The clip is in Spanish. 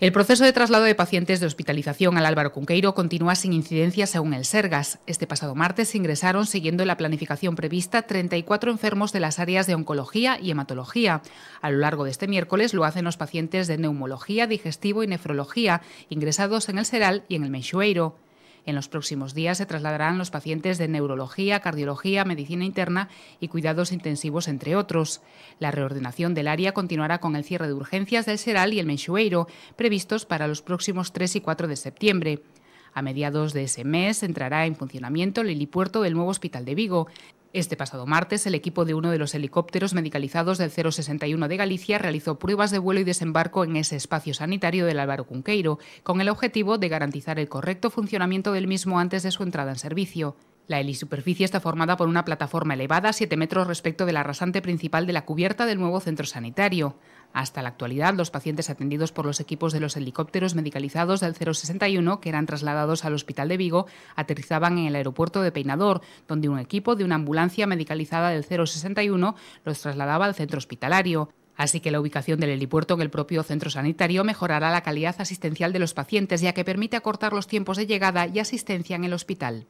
El proceso de traslado de pacientes de hospitalización al Álvaro Cunqueiro continúa sin incidencias según el Sergas. Este pasado martes ingresaron, siguiendo la planificación prevista, 34 enfermos de las áreas de oncología y hematología. A lo largo de este miércoles lo hacen los pacientes de neumología, digestivo y nefrología, ingresados en el Seral y en el Menchueiro. En los próximos días se trasladarán los pacientes de neurología, cardiología, medicina interna y cuidados intensivos, entre otros. La reordenación del área continuará con el cierre de urgencias del Seral y el Menchueiro, previstos para los próximos 3 y 4 de septiembre. A mediados de ese mes entrará en funcionamiento el helipuerto del nuevo Hospital de Vigo. Este pasado martes, el equipo de uno de los helicópteros medicalizados del 061 de Galicia realizó pruebas de vuelo y desembarco en ese espacio sanitario del Álvaro Cunqueiro, con el objetivo de garantizar el correcto funcionamiento del mismo antes de su entrada en servicio. La helisuperficie está formada por una plataforma elevada a 7 metros respecto de la rasante principal de la cubierta del nuevo centro sanitario. Hasta la actualidad, los pacientes atendidos por los equipos de los helicópteros medicalizados del 061 que eran trasladados al Hospital de Vigo aterrizaban en el aeropuerto de Peinador, donde un equipo de una ambulancia medicalizada del 061 los trasladaba al centro hospitalario. Así que la ubicación del helipuerto en el propio centro sanitario mejorará la calidad asistencial de los pacientes, ya que permite acortar los tiempos de llegada y asistencia en el hospital.